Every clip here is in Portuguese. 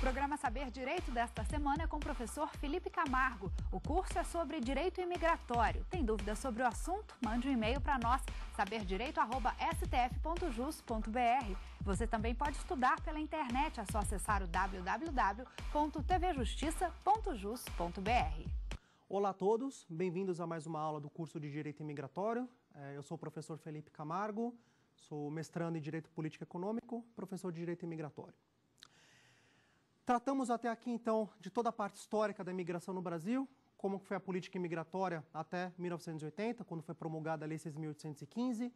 programa Saber Direito desta semana é com o professor Felipe Camargo. O curso é sobre direito imigratório. Tem dúvidas sobre o assunto? Mande um e-mail para nós, saberdireito.stf.jus.br. Você também pode estudar pela internet, é só acessar o www.tvjustiça.jus.br. Olá a todos, bem-vindos a mais uma aula do curso de Direito Imigratório. É, eu sou o professor Felipe Camargo, sou mestrando em Direito Político Econômico, professor de Direito Imigratório. Tratamos até aqui, então, de toda a parte histórica da imigração no Brasil, como foi a política imigratória até 1980, quando foi promulgada a Lei 6.815.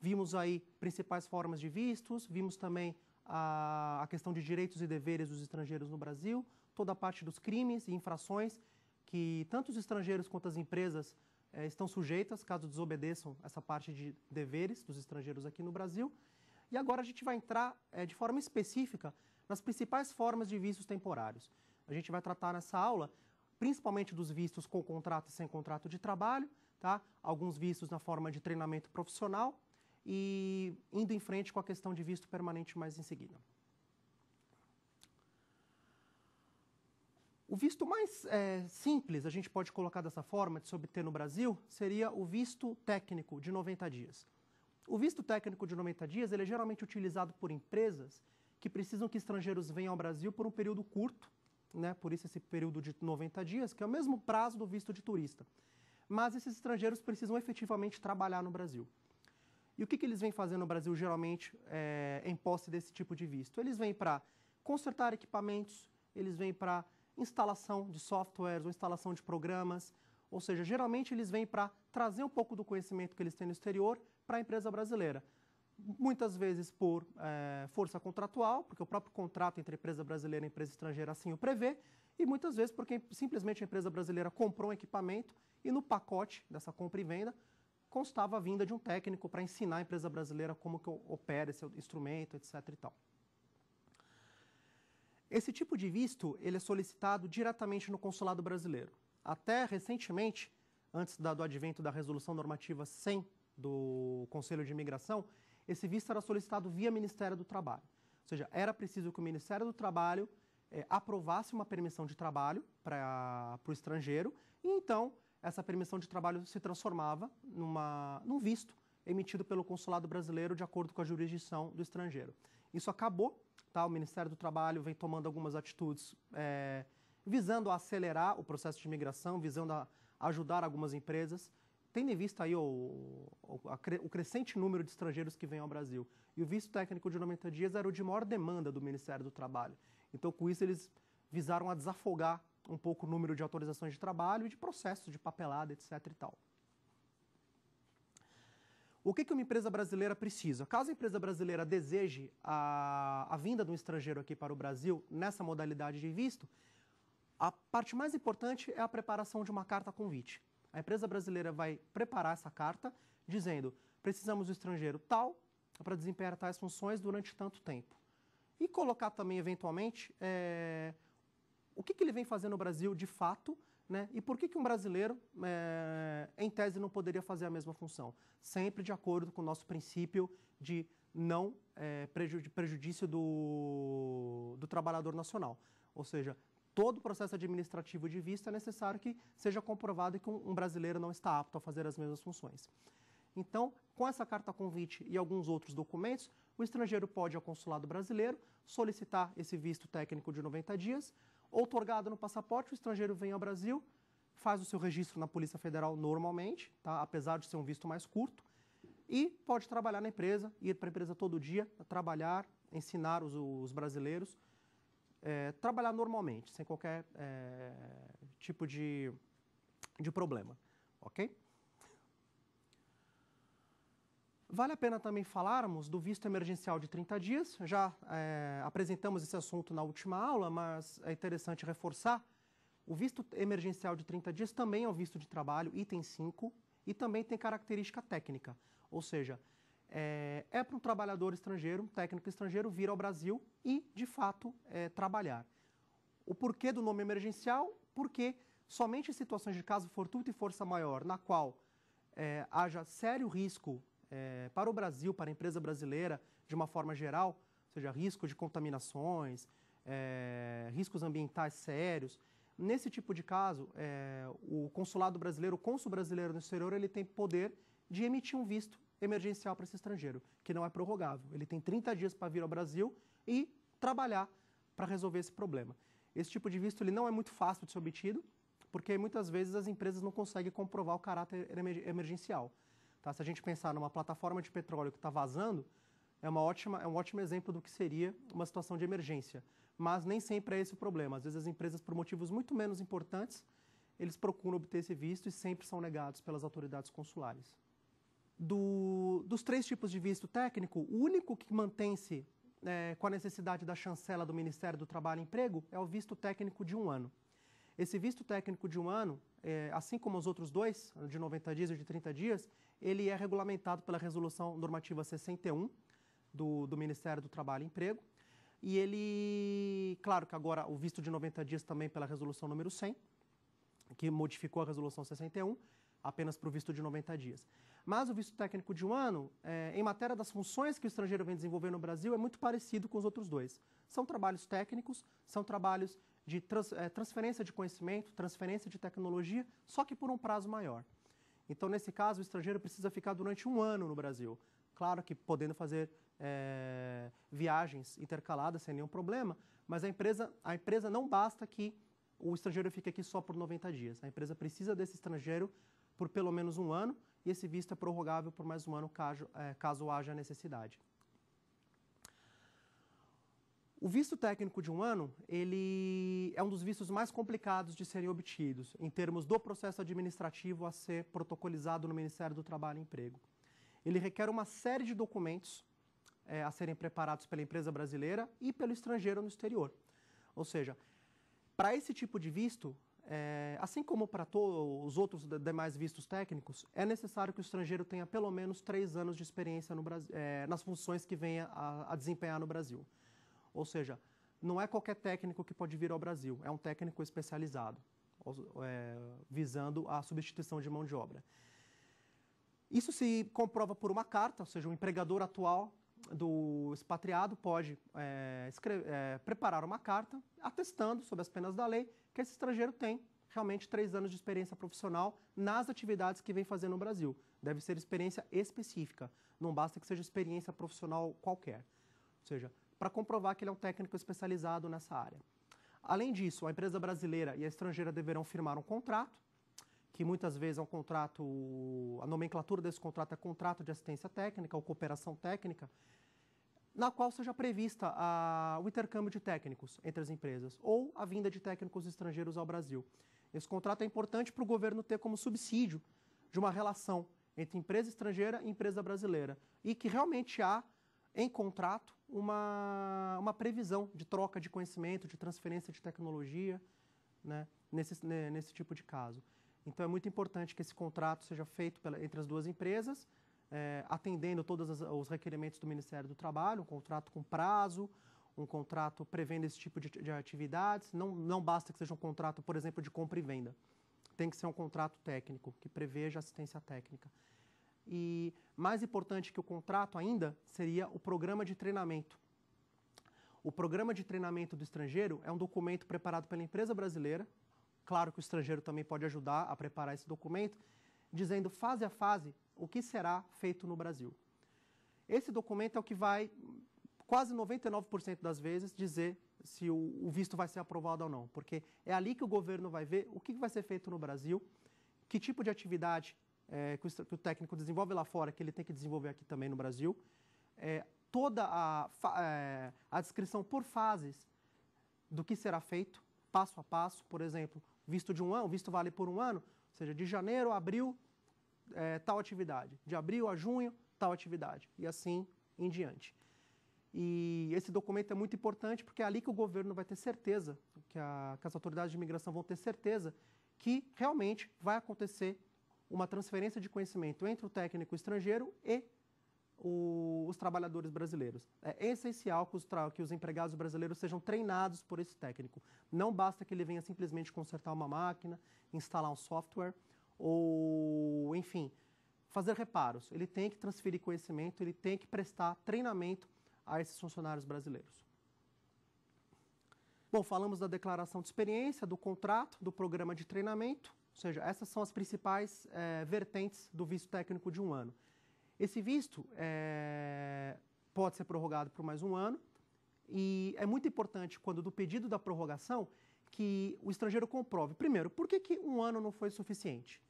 Vimos aí principais formas de vistos, vimos também a, questão de direitos e deveres dos estrangeiros no Brasil, toda a parte dos crimes e infrações que tanto os estrangeiros quanto as empresas eh, estão sujeitas caso desobedeçam essa parte de deveres dos estrangeiros aqui no Brasil. E agora a gente vai entrar eh, de forma específica nas principais formas de vistos temporários. A gente vai tratar nessa aula principalmente dos vistos com contrato e sem contrato de trabalho, tá? alguns vistos na forma de treinamento profissional e indo em frente com a questão de visto permanente mais em seguida. O visto mais é, simples, a gente pode colocar dessa forma, de se obter no Brasil, seria o visto técnico de 90 dias. O visto técnico de 90 dias ele é geralmente utilizado por empresas que precisam que estrangeiros venham ao Brasil por um período curto, né? por isso esse período de 90 dias, que é o mesmo prazo do visto de turista. Mas esses estrangeiros precisam efetivamente trabalhar no Brasil. E o que, que eles vêm fazer no Brasil, geralmente, é, em posse desse tipo de visto? Eles vêm para consertar equipamentos, eles vêm para instalação de softwares ou instalação de programas, ou seja, geralmente eles vêm para trazer um pouco do conhecimento que eles têm no exterior para a empresa brasileira muitas vezes por é, força contratual, porque o próprio contrato entre empresa brasileira e empresa estrangeira assim o prevê, e muitas vezes porque simplesmente a empresa brasileira comprou um equipamento e no pacote dessa compra e venda constava a vinda de um técnico para ensinar a empresa brasileira como que opera esse instrumento, etc. E tal. Esse tipo de visto ele é solicitado diretamente no consulado brasileiro. Até recentemente, antes do advento da resolução normativa 100 do Conselho de Imigração, esse visto era solicitado via Ministério do Trabalho. Ou seja, era preciso que o Ministério do Trabalho eh, aprovasse uma permissão de trabalho para o estrangeiro, e então essa permissão de trabalho se transformava numa, num visto emitido pelo consulado brasileiro de acordo com a jurisdição do estrangeiro. Isso acabou, tá? o Ministério do Trabalho vem tomando algumas atitudes eh, visando a acelerar o processo de imigração, visando a ajudar algumas empresas tendo em vista aí o, o, a, o, crescente número de estrangeiros que vêm ao Brasil e o visto técnico de 90 dias era o de maior demanda do Ministério do Trabalho. Então, com isso, eles visaram a desafogar um pouco o número de autorizações de trabalho e de processos de papelada, etc. e tal. O que, que uma empresa brasileira precisa? Caso a empresa brasileira deseje a, a vinda de um estrangeiro aqui para o Brasil nessa modalidade de visto, a parte mais importante é a preparação de uma carta convite a empresa brasileira vai preparar essa carta dizendo: precisamos do estrangeiro tal para desempenhar tais funções durante tanto tempo. E colocar também, eventualmente, é, o que, que, ele vem fazer no Brasil de fato né, e por que, que um brasileiro, é, em tese, não poderia fazer a mesma função. Sempre de acordo com o nosso princípio de não é, prejudício do, do trabalhador nacional. Ou seja, todo o processo administrativo de visto é necessário que seja comprovado que um brasileiro não está apto a fazer as mesmas funções. Então, com essa carta convite e alguns outros documentos, o estrangeiro pode, ao consulado brasileiro, solicitar esse visto técnico de 90 dias. Outorgado no passaporte, o estrangeiro vem ao Brasil, faz o seu registro na Polícia Federal normalmente, tá? apesar de ser um visto mais curto, e pode trabalhar na empresa, ir para a empresa todo dia, trabalhar, ensinar os, os brasileiros é, trabalhar normalmente, sem qualquer é, tipo de, de problema, ok? Vale a pena também falarmos do visto emergencial de 30 dias. Já é, apresentamos esse assunto na última aula, mas é interessante reforçar. O visto emergencial de 30 dias também é um visto de trabalho, item 5, e também tem característica técnica, ou seja, é, é para um trabalhador estrangeiro, um técnico estrangeiro, vir ao Brasil e, de fato, é, trabalhar. O porquê do nome emergencial? Porque somente em situações de caso fortuito e força maior, na qual é, haja sério risco é, para o Brasil, para a empresa brasileira, de uma forma geral, ou seja, risco de contaminações, é, riscos ambientais sérios, Nesse tipo de caso, é, o consulado brasileiro, o cônsul brasileiro no exterior, ele tem poder de emitir um visto emergencial para esse estrangeiro, que não é prorrogável. Ele tem 30 dias para vir ao Brasil e trabalhar para resolver esse problema. Esse tipo de visto ele não é muito fácil de ser obtido, porque muitas vezes as empresas não conseguem comprovar o caráter emergencial. Tá? Se a gente pensar numa plataforma de petróleo que está vazando, é, uma ótima, é um ótimo exemplo do que seria uma situação de emergência. Mas nem sempre é esse o problema. Às vezes as empresas, por motivos muito menos importantes, eles procuram obter esse visto e sempre são negados pelas autoridades consulares do, dos três tipos de visto técnico, o único que mantém-se é, com a necessidade da chancela do Ministério do Trabalho e Emprego é o visto técnico de um ano. Esse visto técnico de um ano, é, assim como os outros dois, de 90 dias e de 30 dias, ele é regulamentado pela Resolução Normativa 61 do, do Ministério do Trabalho e Emprego. E ele, claro que agora o visto de 90 dias também pela Resolução número 100, que modificou a Resolução 61, apenas para o visto de 90 dias. Mas o visto técnico de um ano, é, em matéria das funções que o estrangeiro vem desenvolver no Brasil, é muito parecido com os outros dois. São trabalhos técnicos, são trabalhos de trans, é, transferência de conhecimento, transferência de tecnologia, só que por um prazo maior. Então, nesse caso, o estrangeiro precisa ficar durante um ano no Brasil. Claro que podendo fazer é, viagens intercaladas sem nenhum problema, mas a empresa, a empresa não basta que o estrangeiro fique aqui só por 90 dias. A empresa precisa desse estrangeiro por pelo menos um ano e esse visto é prorrogável por mais um ano caso, é, caso haja necessidade. O visto técnico de um ano, ele é um dos vistos mais complicados de serem obtidos, em termos do processo administrativo a ser protocolizado no Ministério do Trabalho e Emprego. Ele requer uma série de documentos é, a serem preparados pela empresa brasileira e pelo estrangeiro no exterior. Ou seja, para esse tipo de visto, é, assim como para todos os outros demais vistos técnicos, é necessário que o estrangeiro tenha pelo menos três anos de experiência no é, nas funções que venha a, a desempenhar no Brasil. Ou seja, não é qualquer técnico que pode vir ao Brasil, é um técnico especializado, é, visando a substituição de mão de obra. Isso se comprova por uma carta, ou seja, o empregador atual do expatriado pode é, é, preparar uma carta atestando, sob as penas da lei, que esse estrangeiro tem realmente três anos de experiência profissional nas atividades que vem fazendo no Brasil. Deve ser experiência específica, não basta que seja experiência profissional qualquer. Ou seja, para comprovar que ele é um técnico especializado nessa área. Além disso, a empresa brasileira e a estrangeira deverão firmar um contrato, que muitas vezes é um contrato, a nomenclatura desse contrato é contrato de assistência técnica ou cooperação técnica, na qual seja prevista a, o intercâmbio de técnicos entre as empresas ou a vinda de técnicos estrangeiros ao Brasil. Esse contrato é importante para o governo ter como subsídio de uma relação entre empresa estrangeira e empresa brasileira e que realmente há em contrato uma, uma previsão de troca de conhecimento, de transferência de tecnologia, né, nesse, né, nesse tipo de caso. Então é muito importante que esse contrato seja feito pela, entre as duas empresas é, atendendo todos os requerimentos do Ministério do Trabalho, um contrato com prazo, um contrato prevendo esse tipo de, de atividades. Não, não basta que seja um contrato, por exemplo, de compra e venda. Tem que ser um contrato técnico, que preveja assistência técnica. E mais importante que o contrato ainda seria o programa de treinamento. O programa de treinamento do estrangeiro é um documento preparado pela empresa brasileira. Claro que o estrangeiro também pode ajudar a preparar esse documento, dizendo fase a fase o que será feito no Brasil. Esse documento é o que vai, quase 99% das vezes, dizer se o, visto vai ser aprovado ou não, porque é ali que o governo vai ver o que vai ser feito no Brasil, que tipo de atividade é, que, o, técnico desenvolve lá fora, que ele tem que desenvolver aqui também no Brasil, é, toda a, é, a descrição por fases do que será feito, passo a passo, por exemplo, visto de um ano, visto vale por um ano, ou seja, de janeiro a abril é, tal atividade. De abril a junho, tal atividade. E assim em diante. E esse documento é muito importante porque é ali que o governo vai ter certeza, que, a, que as autoridades de imigração vão ter certeza que realmente vai acontecer uma transferência de conhecimento entre o técnico estrangeiro e o, os trabalhadores brasileiros. É essencial que os, que os, empregados brasileiros sejam treinados por esse técnico. Não basta que ele venha simplesmente consertar uma máquina, instalar um software ou enfim, fazer reparos. Ele tem que transferir conhecimento, ele tem que prestar treinamento a esses funcionários brasileiros. Bom, falamos da declaração de experiência, do contrato, do programa de treinamento, ou seja, essas são as principais é, vertentes do visto técnico de um ano. Esse visto é, pode ser prorrogado por mais um ano e é muito importante quando do pedido da prorrogação que o estrangeiro comprove, primeiro, por que, que um ano não foi suficiente?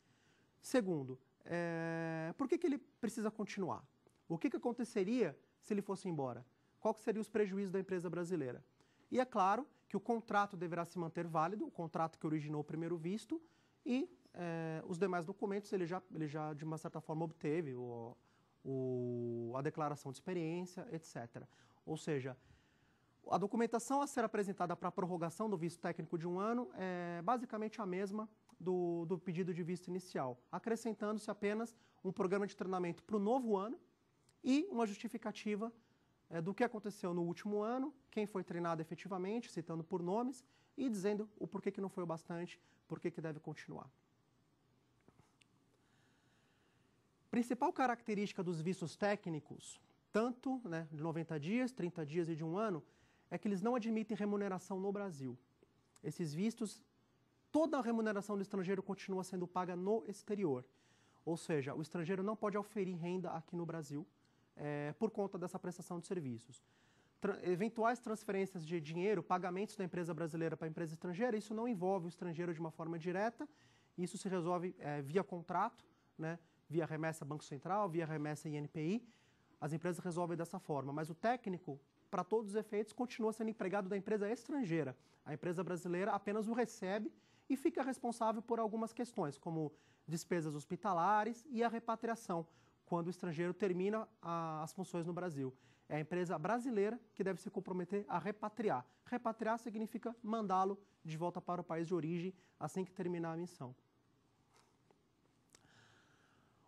Segundo, é, por que, que ele precisa continuar? O que, que aconteceria se ele fosse embora? Qual que seria os prejuízos da empresa brasileira? E é claro que o contrato deverá se manter válido, o contrato que originou o primeiro visto, e é, os demais documentos ele já, ele já, de uma certa forma, obteve o, o, a declaração de experiência, etc. Ou seja, a documentação a ser apresentada para a prorrogação do visto técnico de um ano é basicamente a mesma do, do pedido de visto inicial, acrescentando-se apenas um programa de treinamento para o novo ano e uma justificativa é, do que aconteceu no último ano, quem foi treinado efetivamente, citando por nomes, e dizendo o porquê que não foi o bastante, porquê que deve continuar. Principal característica dos vistos técnicos, tanto né, de 90 dias, 30 dias e de um ano, é que eles não admitem remuneração no Brasil. Esses vistos, toda a remuneração do estrangeiro continua sendo paga no exterior. Ou seja, o estrangeiro não pode oferir renda aqui no Brasil é, por conta dessa prestação de serviços. Tra eventuais transferências de dinheiro, pagamentos da empresa brasileira para a empresa estrangeira, isso não envolve o estrangeiro de uma forma direta, isso se resolve é, via contrato, né, via remessa Banco Central, via remessa INPI, as empresas resolvem dessa forma, mas o técnico para todos os efeitos, continua sendo empregado da empresa estrangeira. A empresa brasileira apenas o recebe e fica responsável por algumas questões, como despesas hospitalares e a repatriação, quando o estrangeiro termina a, as funções no Brasil. É a empresa brasileira que deve se comprometer a repatriar. Repatriar significa mandá-lo de volta para o país de origem assim que terminar a missão.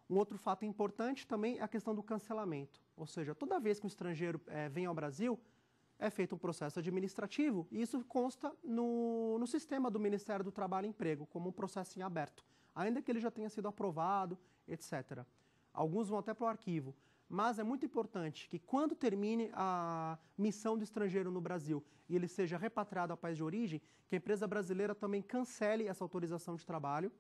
Um outro fato importante também é a questão do cancelamento. Ou seja, toda vez que um estrangeiro é, vem ao Brasil, é feito um processo administrativo e isso consta no, no sistema do Ministério do Trabalho e Emprego, como um processo em aberto, ainda que ele já tenha sido aprovado, etc. Alguns vão até para o arquivo. Mas é muito importante que quando termine a missão do estrangeiro no Brasil e ele seja repatriado ao país de origem, que a empresa brasileira também cancele essa autorização de trabalho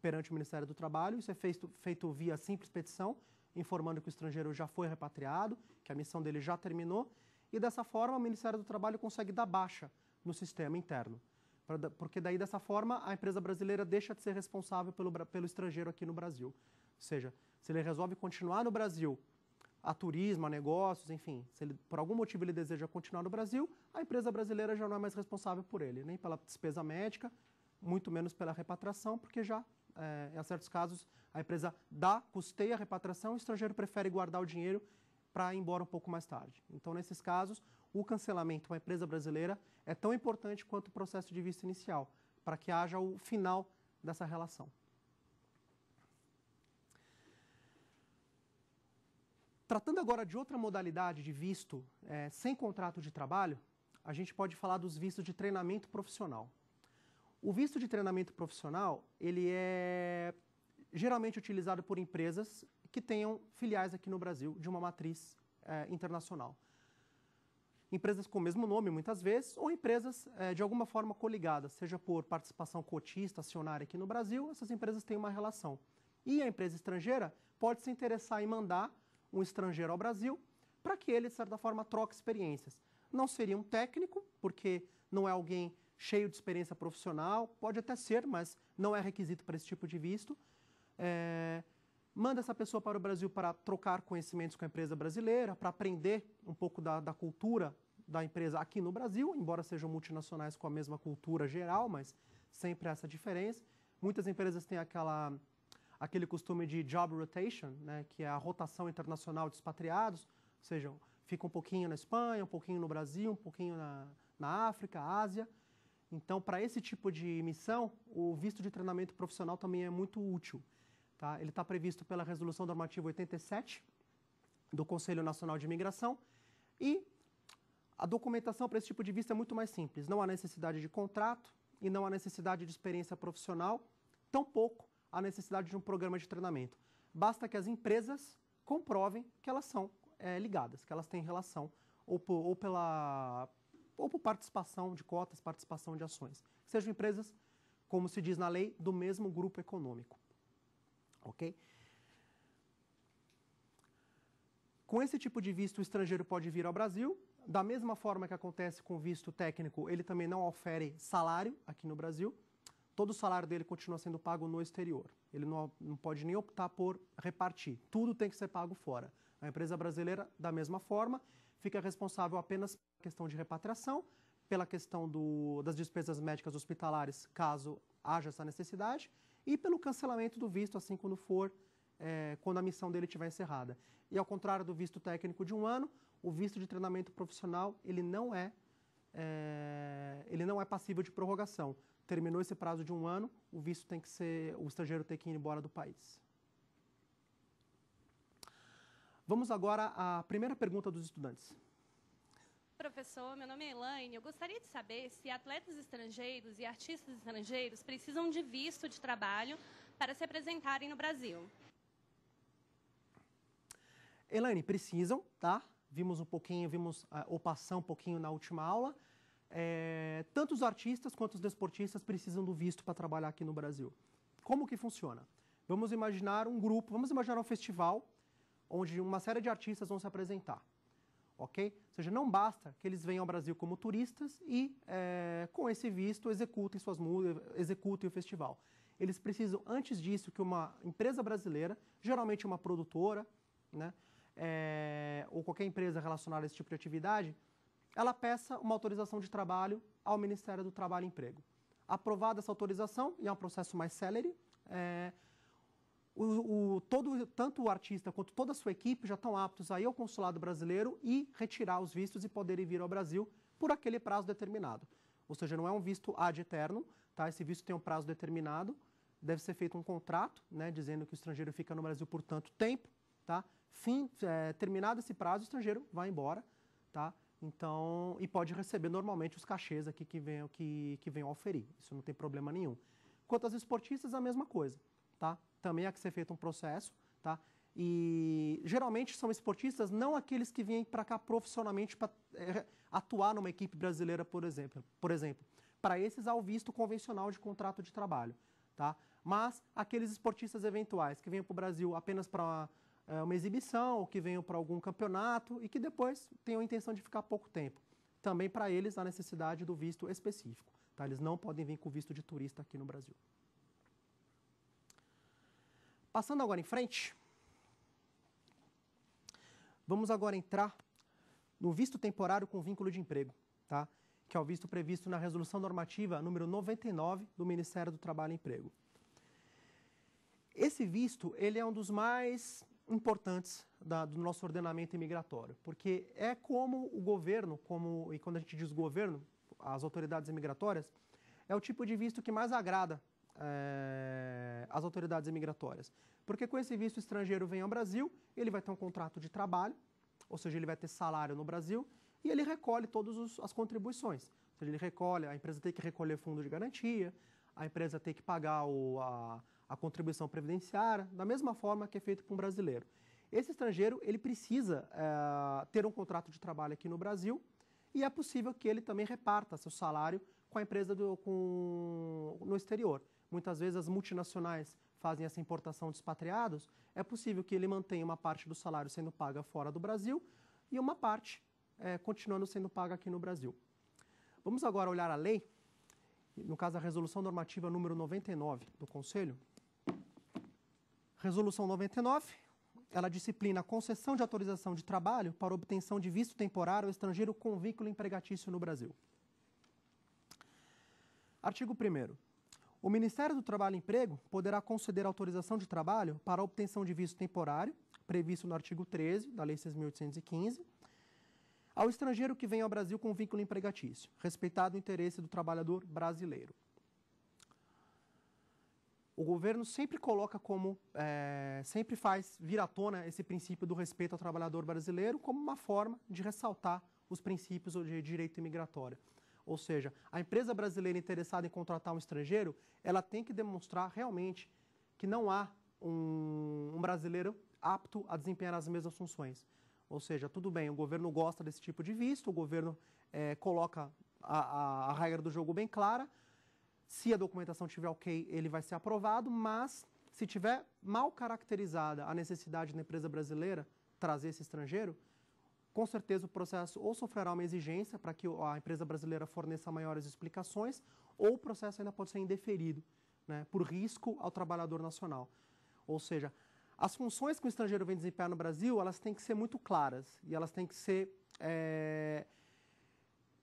perante o Ministério do Trabalho. Isso é feito, feito via simples petição, informando que o estrangeiro já foi repatriado, que a missão dele já terminou, e dessa forma o Ministério do Trabalho consegue dar baixa no sistema interno. Porque daí, dessa forma, a empresa brasileira deixa de ser responsável pelo, pelo estrangeiro aqui no Brasil. Ou seja, se ele resolve continuar no Brasil a turismo, a negócios, enfim, se ele, por algum motivo ele deseja continuar no Brasil, a empresa brasileira já não é mais responsável por ele, nem pela despesa médica, muito menos pela repatriação, porque já é, em certos casos, a empresa dá, custeia a repatriação, o estrangeiro prefere guardar o dinheiro para ir embora um pouco mais tarde. Então, nesses casos, o cancelamento para a empresa brasileira é tão importante quanto o processo de visto inicial, para que haja o final dessa relação. Tratando agora de outra modalidade de visto é, sem contrato de trabalho, a gente pode falar dos vistos de treinamento profissional. O visto de treinamento profissional, ele é geralmente utilizado por empresas que tenham filiais aqui no Brasil de uma matriz é, internacional. Empresas com o mesmo nome, muitas vezes, ou empresas é, de alguma forma coligadas, seja por participação cotista, acionária aqui no Brasil, essas empresas têm uma relação. E a empresa estrangeira pode se interessar em mandar um estrangeiro ao Brasil para que ele, de certa forma, troque experiências. Não seria um técnico, porque não é alguém cheio de experiência profissional, pode até ser, mas não é requisito para esse tipo de visto. É, manda essa pessoa para o Brasil para trocar conhecimentos com a empresa brasileira, para aprender um pouco da, da cultura da empresa aqui no Brasil, embora sejam multinacionais com a mesma cultura geral, mas sempre essa diferença. Muitas empresas têm aquela, aquele costume de job rotation, né, que é a rotação internacional de expatriados, ou seja, fica um pouquinho na Espanha, um pouquinho no Brasil, um pouquinho na, na África, Ásia, então, para esse tipo de missão, o visto de treinamento profissional também é muito útil. Tá? Ele está previsto pela Resolução Normativa 87 do Conselho Nacional de Imigração e a documentação para esse tipo de visto é muito mais simples. Não há necessidade de contrato e não há necessidade de experiência profissional, tampouco há necessidade de um programa de treinamento. Basta que as empresas comprovem que elas são é, ligadas, que elas têm relação ou, ou pela, ou por participação de cotas, participação de ações. Sejam empresas, como se diz na lei, do mesmo grupo econômico. Ok? Com esse tipo de visto, o estrangeiro pode vir ao Brasil. Da mesma forma que acontece com o visto técnico, ele também não ofere salário aqui no Brasil. Todo o salário dele continua sendo pago no exterior. Ele não, não pode nem optar por repartir. Tudo tem que ser pago fora. A empresa brasileira, da mesma forma, fica responsável apenas questão de repatriação, pela questão do, das despesas médicas hospitalares, caso haja essa necessidade, e pelo cancelamento do visto, assim, quando for, é, quando a missão dele estiver encerrada. E ao contrário do visto técnico de um ano, o visto de treinamento profissional, ele não é, é ele não é passível de prorrogação. Terminou esse prazo de um ano, o visto tem que ser, o estrangeiro tem que ir embora do país. Vamos agora à primeira pergunta dos estudantes. Professor, meu nome é Elaine. Eu gostaria de saber se atletas estrangeiros e artistas estrangeiros precisam de visto de trabalho para se apresentarem no Brasil. Elaine, precisam, tá? Vimos um pouquinho, vimos ah, ou passar um pouquinho na última aula. É, tanto os artistas quanto os desportistas precisam do visto para trabalhar aqui no Brasil. Como que funciona? Vamos imaginar um grupo, vamos imaginar um festival onde uma série de artistas vão se apresentar ok? Ou seja, não basta que eles venham ao Brasil como turistas e, é, com esse visto, executem suas músicas, executem o festival. Eles precisam, antes disso, que uma empresa brasileira, geralmente uma produtora, né, é, ou qualquer empresa relacionada a esse tipo de atividade, ela peça uma autorização de trabalho ao Ministério do Trabalho e Emprego. Aprovada essa autorização, e é um processo mais célere, é, o, o, todo, tanto o artista quanto toda a sua equipe já estão aptos a ir ao consulado brasileiro e retirar os vistos e poderem vir ao Brasil por aquele prazo determinado. Ou seja, não é um visto ad eterno, tá? esse visto tem um prazo determinado, deve ser feito um contrato, né, dizendo que o estrangeiro fica no Brasil por tanto tempo, tá? Fim, é, terminado esse prazo, o estrangeiro vai embora, tá? Então, e pode receber normalmente os cachês aqui que venham que, que venham oferir. Isso não tem problema nenhum. Quanto aos esportistas, a mesma coisa, tá? também há que ser feito um processo, tá? E geralmente são esportistas, não aqueles que vêm para cá profissionalmente para é, eh, atuar numa equipe brasileira, por exemplo. Por exemplo, para esses há o visto convencional de contrato de trabalho, tá? Mas aqueles esportistas eventuais que vêm para o Brasil apenas para uma, eh, uma exibição, ou que venham para algum campeonato e que depois tenham a intenção de ficar pouco tempo. Também para eles há necessidade do visto específico. Tá? Eles não podem vir com visto de turista aqui no Brasil. Passando agora em frente, vamos agora entrar no visto temporário com vínculo de emprego, tá? que é o visto previsto na Resolução Normativa número 99 do Ministério do Trabalho e Emprego. Esse visto ele é um dos mais importantes da, do nosso ordenamento imigratório, porque é como o governo, como e quando a gente diz governo, as autoridades imigratórias, é o tipo de visto que mais agrada é, as autoridades imigratórias. Porque com esse visto estrangeiro vem ao Brasil, ele vai ter um contrato de trabalho, ou seja, ele vai ter salário no Brasil e ele recolhe todas as contribuições. Ou seja, ele recolhe, a empresa tem que recolher fundo de garantia, a empresa tem que pagar o, a, a contribuição previdenciária, da mesma forma que é feito para um brasileiro. Esse estrangeiro ele precisa é, ter um contrato de trabalho aqui no Brasil e é possível que ele também reparta seu salário com a empresa do, com, no exterior muitas vezes as multinacionais fazem essa importação de expatriados, é possível que ele mantenha uma parte do salário sendo paga fora do Brasil e uma parte é, continuando sendo paga aqui no Brasil. Vamos agora olhar a lei, no caso a Resolução Normativa número 99 do Conselho. Resolução 99, ela disciplina a concessão de autorização de trabalho para obtenção de visto temporário estrangeiro com vínculo empregatício no Brasil. Artigo 1 o Ministério do Trabalho e Emprego poderá conceder autorização de trabalho para a obtenção de visto temporário, previsto no artigo 13 da Lei 6.815, ao estrangeiro que vem ao Brasil com vínculo empregatício, respeitado o interesse do trabalhador brasileiro. O governo sempre coloca como, é, sempre faz vir à tona esse princípio do respeito ao trabalhador brasileiro como uma forma de ressaltar os princípios de direito imigratório. Ou seja, a empresa brasileira interessada em contratar um estrangeiro, ela tem que demonstrar realmente que não há um, um brasileiro apto a desempenhar as mesmas funções. Ou seja, tudo bem, o governo gosta desse tipo de visto, o governo é, coloca a, a, a, regra do jogo bem clara. Se a documentação tiver ok, ele vai ser aprovado, mas se tiver mal caracterizada a necessidade da empresa brasileira trazer esse estrangeiro, com certeza o processo ou sofrerá uma exigência para que a empresa brasileira forneça maiores explicações, ou o processo ainda pode ser indeferido, né, por risco ao trabalhador nacional. Ou seja, as funções que o estrangeiro vem desempenhar no Brasil, elas têm que ser muito claras e elas têm que ser é,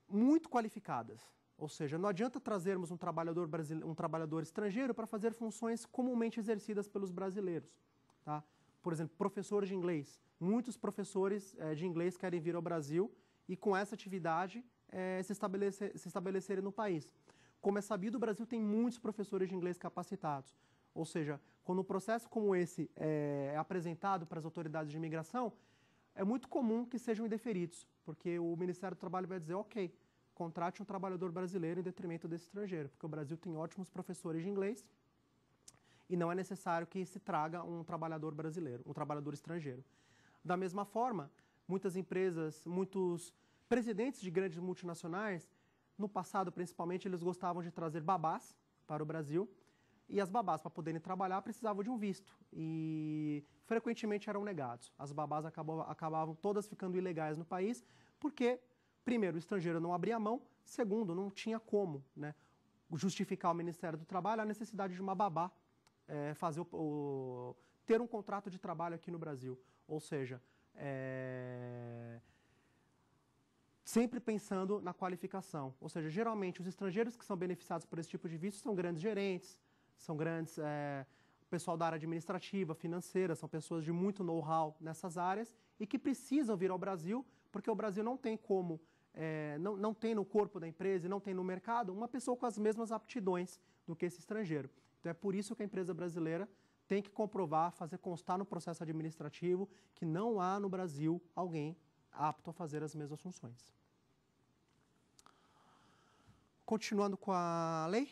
muito qualificadas. Ou seja, não adianta trazermos um trabalhador, um trabalhador estrangeiro para fazer funções comumente exercidas pelos brasileiros. Tá? por exemplo, professores de inglês. Muitos professores é, de inglês querem vir ao Brasil e com essa atividade é, se, estabelecer, se estabelecerem no país. Como é sabido, o Brasil tem muitos professores de inglês capacitados. Ou seja, quando um processo como esse é, é apresentado para as autoridades de imigração, é muito comum que sejam indeferidos, porque o Ministério do Trabalho vai dizer, ok, contrate um trabalhador brasileiro em detrimento desse estrangeiro, porque o Brasil tem ótimos professores de inglês e não é necessário que se traga um trabalhador brasileiro, um trabalhador estrangeiro. Da mesma forma, muitas empresas, muitos presidentes de grandes multinacionais, no passado principalmente, eles gostavam de trazer babás para o Brasil e as babás, para poderem trabalhar, precisavam de um visto e frequentemente eram negados. As babás acabavam, acabavam todas ficando ilegais no país porque, primeiro, o estrangeiro não abria mão, segundo, não tinha como né, justificar o Ministério do Trabalho a necessidade de uma babá é, fazer o, o, ter um contrato de trabalho aqui no Brasil. Ou seja, é, sempre pensando na qualificação. Ou seja, geralmente os estrangeiros que são beneficiados por esse tipo de visto são grandes gerentes, são grandes é, pessoal da área administrativa, financeira, são pessoas de muito know-how nessas áreas e que precisam vir ao Brasil porque o Brasil não tem como, é, não, não tem no corpo da empresa, não tem no mercado uma pessoa com as mesmas aptidões do que esse estrangeiro. Então é por isso que a empresa brasileira tem que comprovar, fazer constar no processo administrativo que não há no Brasil alguém apto a fazer as mesmas funções. Continuando com a lei.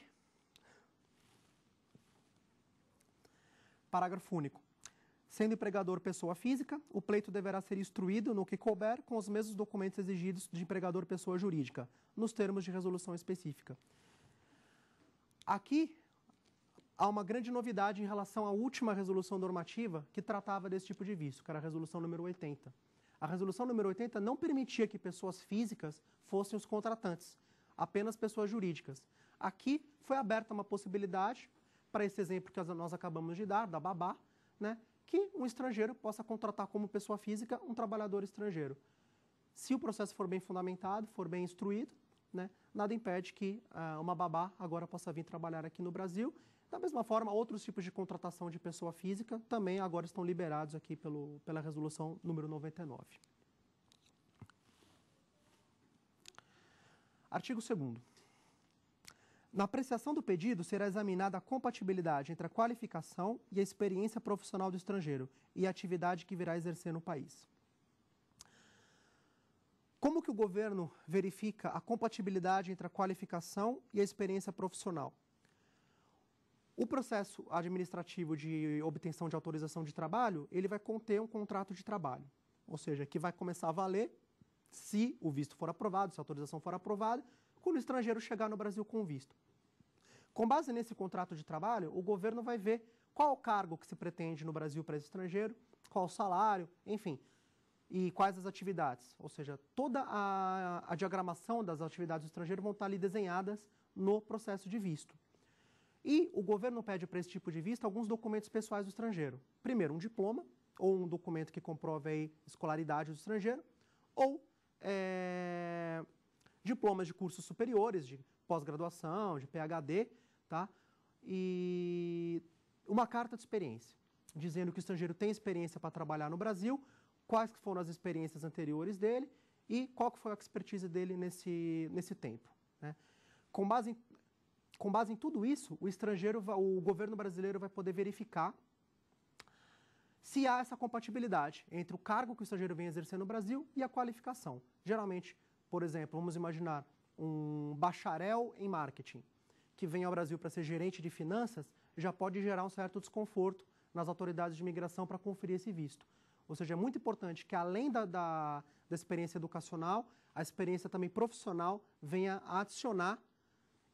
Parágrafo único. Sendo empregador pessoa física, o pleito deverá ser instruído no que couber com os mesmos documentos exigidos de empregador pessoa jurídica, nos termos de resolução específica. Aqui, há uma grande novidade em relação à última resolução normativa que tratava desse tipo de vício, que era a resolução número 80. A resolução número 80 não permitia que pessoas físicas fossem os contratantes, apenas pessoas jurídicas. Aqui foi aberta uma possibilidade, para esse exemplo que nós acabamos de dar, da babá, né, que um estrangeiro possa contratar como pessoa física um trabalhador estrangeiro. Se o processo for bem fundamentado, for bem instruído, né, nada impede que uh, uma babá agora possa vir trabalhar aqui no Brasil da mesma forma, outros tipos de contratação de pessoa física também agora estão liberados aqui pelo, pela resolução número 99. Artigo 2 Na apreciação do pedido, será examinada a compatibilidade entre a qualificação e a experiência profissional do estrangeiro e a atividade que virá exercer no país. Como que o governo verifica a compatibilidade entre a qualificação e a experiência profissional? O processo administrativo de obtenção de autorização de trabalho, ele vai conter um contrato de trabalho, ou seja, que vai começar a valer se o visto for aprovado, se a autorização for aprovada, quando o estrangeiro chegar no Brasil com o visto. Com base nesse contrato de trabalho, o governo vai ver qual o cargo que se pretende no Brasil para esse estrangeiro, qual o salário, enfim, e quais as atividades. Ou seja, toda a, a diagramação das atividades do estrangeiro vão estar ali desenhadas no processo de visto. E o governo pede para esse tipo de visto alguns documentos pessoais do estrangeiro. Primeiro, um diploma, ou um documento que comprove a escolaridade do estrangeiro, ou é, diplomas de cursos superiores, de pós-graduação, de PhD, tá? E uma carta de experiência, dizendo que o estrangeiro tem experiência para trabalhar no Brasil, quais foram as experiências anteriores dele e qual foi a expertise dele nesse, nesse tempo. Né? Com base com base em tudo isso, o estrangeiro, o governo brasileiro vai poder verificar se há essa compatibilidade entre o cargo que o estrangeiro vem exercer no Brasil e a qualificação. Geralmente, por exemplo, vamos imaginar um bacharel em marketing que vem ao Brasil para ser gerente de finanças, já pode gerar um certo desconforto nas autoridades de imigração para conferir esse visto. Ou seja, é muito importante que, além da, da, da experiência educacional, a experiência também profissional venha a adicionar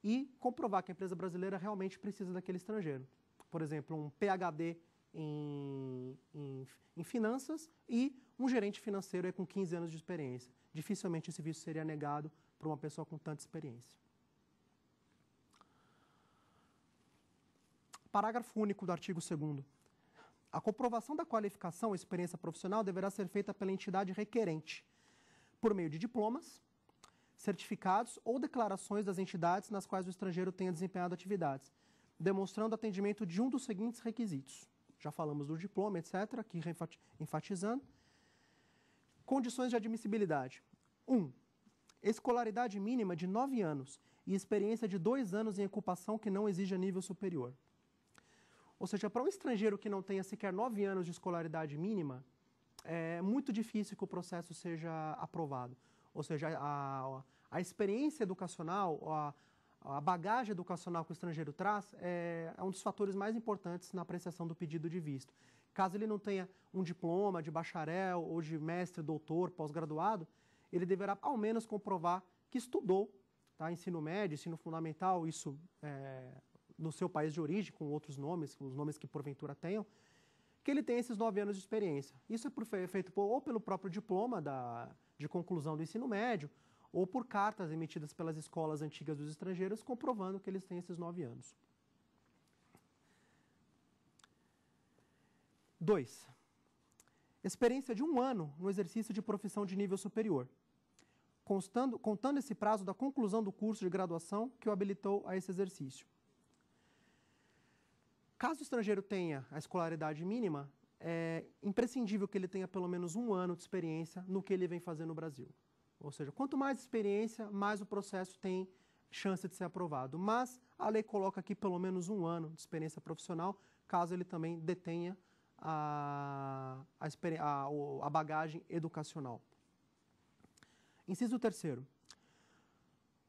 e comprovar que a empresa brasileira realmente precisa daquele estrangeiro. Por exemplo, um PhD em, em, em finanças e um gerente financeiro é com 15 anos de experiência. Dificilmente esse visto seria negado para uma pessoa com tanta experiência. Parágrafo único do artigo 2 A comprovação da qualificação ou experiência profissional deverá ser feita pela entidade requerente, por meio de diplomas, certificados ou declarações das entidades nas quais o estrangeiro tenha desempenhado atividades, demonstrando atendimento de um dos seguintes requisitos. Já falamos do diploma, etc., aqui enfatizando. Condições de admissibilidade. 1. Um, escolaridade mínima de 9 anos e experiência de 2 anos em ocupação que não exija nível superior. Ou seja, para um estrangeiro que não tenha sequer 9 anos de escolaridade mínima, é muito difícil que o processo seja aprovado. Ou seja, a, a experiência educacional, a, a bagagem educacional que o estrangeiro traz é, é um dos fatores mais importantes na apreciação do pedido de visto. Caso ele não tenha um diploma de bacharel ou de mestre, doutor, pós-graduado, ele deverá ao menos comprovar que estudou tá? ensino médio, ensino fundamental, isso é, no seu país de origem, com outros nomes, os nomes que porventura tenham, que ele tem esses nove anos de experiência. Isso é feito ou pelo próprio diploma da, de conclusão do ensino médio ou por cartas emitidas pelas escolas antigas dos estrangeiros comprovando que eles têm esses nove anos. 2. Experiência de um ano no exercício de profissão de nível superior, constando, contando esse prazo da conclusão do curso de graduação que o habilitou a esse exercício. Caso o estrangeiro tenha a escolaridade mínima, é imprescindível que ele tenha pelo menos um ano de experiência no que ele vem fazer no Brasil. Ou seja, quanto mais experiência, mais o processo tem chance de ser aprovado. Mas a lei coloca aqui pelo menos um ano de experiência profissional, caso ele também detenha a, a, a, a bagagem educacional. Inciso terceiro.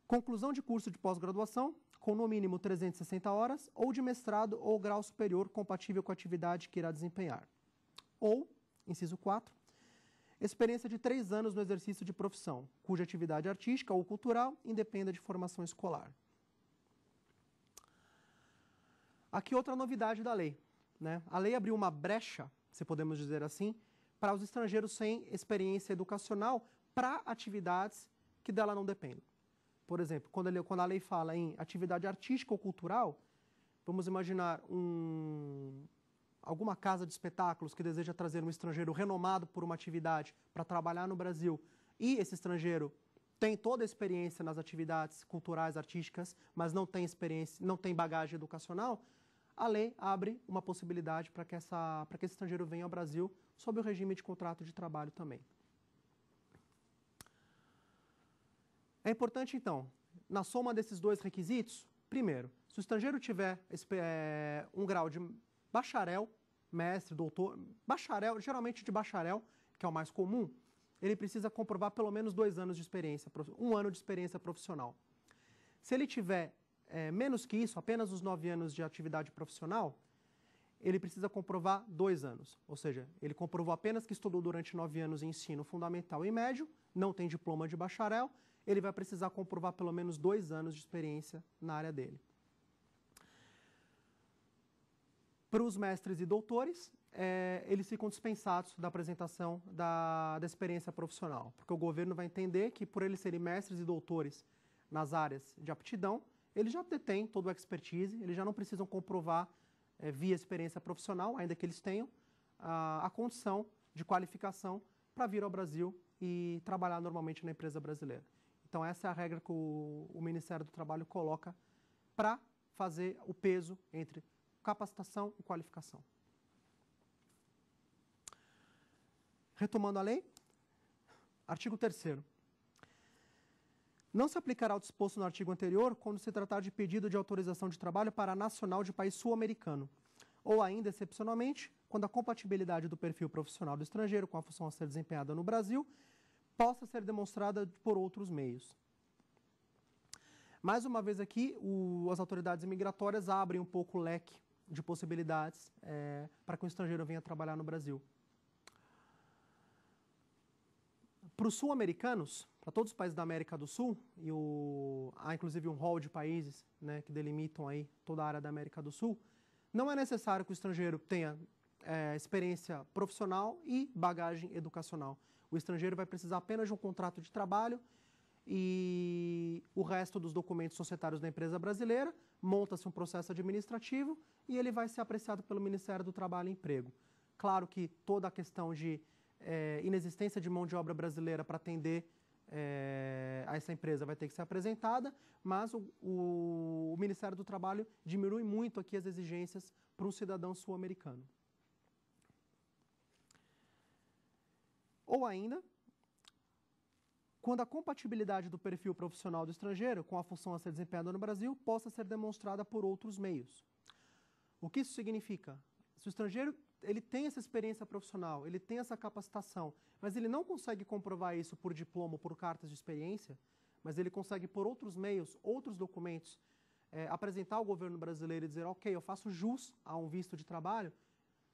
Conclusão de curso de pós-graduação com no mínimo 360 horas ou de mestrado ou grau superior compatível com a atividade que irá desempenhar. Ou, inciso 4, experiência de três anos no exercício de profissão, cuja atividade artística ou cultural independa de formação escolar. Aqui outra novidade da lei. Né? A lei abriu uma brecha, se podemos dizer assim, para os estrangeiros sem experiência educacional para atividades que dela não dependem. Por exemplo, quando, ele, quando a lei fala em atividade artística ou cultural, vamos imaginar um, alguma casa de espetáculos que deseja trazer um estrangeiro renomado por uma atividade para trabalhar no Brasil e esse estrangeiro tem toda a experiência nas atividades culturais, artísticas, mas não tem experiência, não tem bagagem educacional, a lei abre uma possibilidade para que, essa, que esse estrangeiro venha ao Brasil sob o regime de contrato de trabalho também. É importante, então, na soma desses dois requisitos, primeiro, se o estrangeiro tiver é, um grau de bacharel, mestre, doutor, bacharel, geralmente de bacharel, que é o mais comum, ele precisa comprovar pelo menos dois anos de experiência, um ano de experiência profissional. Se ele tiver é, menos que isso, apenas os nove anos de atividade profissional, ele precisa comprovar dois anos. Ou seja, ele comprovou apenas que estudou durante nove anos em ensino fundamental e médio, não tem diploma de bacharel, ele vai precisar comprovar pelo menos dois anos de experiência na área dele. Para os mestres e doutores, é, eles ficam dispensados da apresentação da, da experiência profissional, porque o governo vai entender que, por eles serem mestres e doutores nas áreas de aptidão, eles já detêm toda a expertise, eles já não precisam comprovar é, via experiência profissional, ainda que eles tenham, a, a condição de qualificação para vir ao Brasil e trabalhar normalmente na empresa brasileira. Então, essa é a regra que o, o Ministério do Trabalho coloca para fazer o peso entre capacitação e qualificação. Retomando a lei, artigo 3 Não se aplicará o disposto no artigo anterior quando se tratar de pedido de autorização de trabalho para nacional de país sul-americano, ou ainda, excepcionalmente, quando a compatibilidade do perfil profissional do estrangeiro com a função a ser desempenhada no Brasil possa ser demonstrada por outros meios. Mais uma vez aqui, o, as autoridades imigratórias abrem um pouco o leque de possibilidades é, para que o estrangeiro venha trabalhar no Brasil. Para os sul-americanos, para todos os países da América do Sul, e o, há inclusive um rol de países né, que delimitam aí toda a área da América do Sul, não é necessário que o estrangeiro tenha é, experiência profissional e bagagem educacional. O estrangeiro vai precisar apenas de um contrato de trabalho e o resto dos documentos societários da empresa brasileira, monta-se um processo administrativo e ele vai ser apreciado pelo Ministério do Trabalho e Emprego. Claro que toda a questão de é, inexistência de mão de obra brasileira para atender é, a essa empresa vai ter que ser apresentada, mas o, o, o Ministério do Trabalho diminui muito aqui as exigências para um cidadão sul-americano. Ou ainda, quando a compatibilidade do perfil profissional do estrangeiro com a função a ser desempenhada no Brasil possa ser demonstrada por outros meios. O que isso significa? Se o estrangeiro ele tem essa experiência profissional, ele tem essa capacitação, mas ele não consegue comprovar isso por diploma, por cartas de experiência, mas ele consegue por outros meios, outros documentos, é, apresentar ao governo brasileiro e dizer, ok, eu faço jus a um visto de trabalho,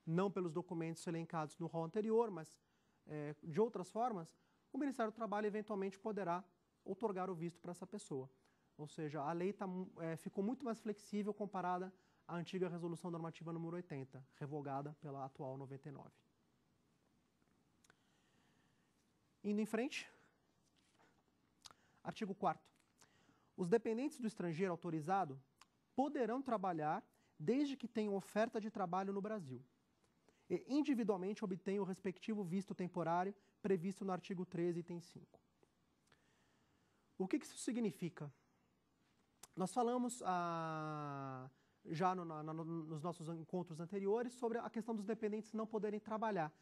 não pelos documentos elencados no rol anterior, mas é, de outras formas, o Ministério do Trabalho eventualmente poderá outorgar o visto para essa pessoa. Ou seja, a lei tá, é, ficou muito mais flexível comparada à antiga resolução normativa número 80, revogada pela atual 99. Indo em frente, artigo 4 Os dependentes do estrangeiro autorizado poderão trabalhar desde que tenham oferta de trabalho no Brasil e individualmente obtenham o respectivo visto temporário previsto no artigo 13, item 5. O que, que isso significa? Nós falamos ah, já no, no, nos nossos encontros anteriores sobre a questão dos dependentes não poderem trabalhar.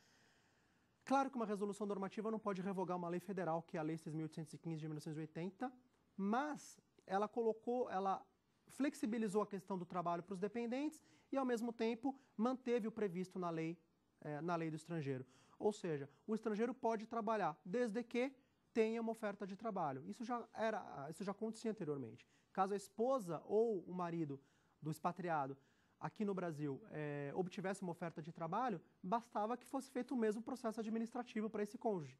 Claro que uma resolução normativa não pode revogar uma lei federal, que é a Lei 6.815 de 1980, mas ela colocou, ela flexibilizou a questão do trabalho para os dependentes e, ao mesmo tempo, manteve o previsto na lei, eh, na lei do estrangeiro. Ou seja, o estrangeiro pode trabalhar desde que tenha uma oferta de trabalho. Isso já era, isso já acontecia anteriormente. Caso a esposa ou o marido do expatriado aqui no Brasil é, obtivesse uma oferta de trabalho, bastava que fosse feito o mesmo processo administrativo para esse cônjuge.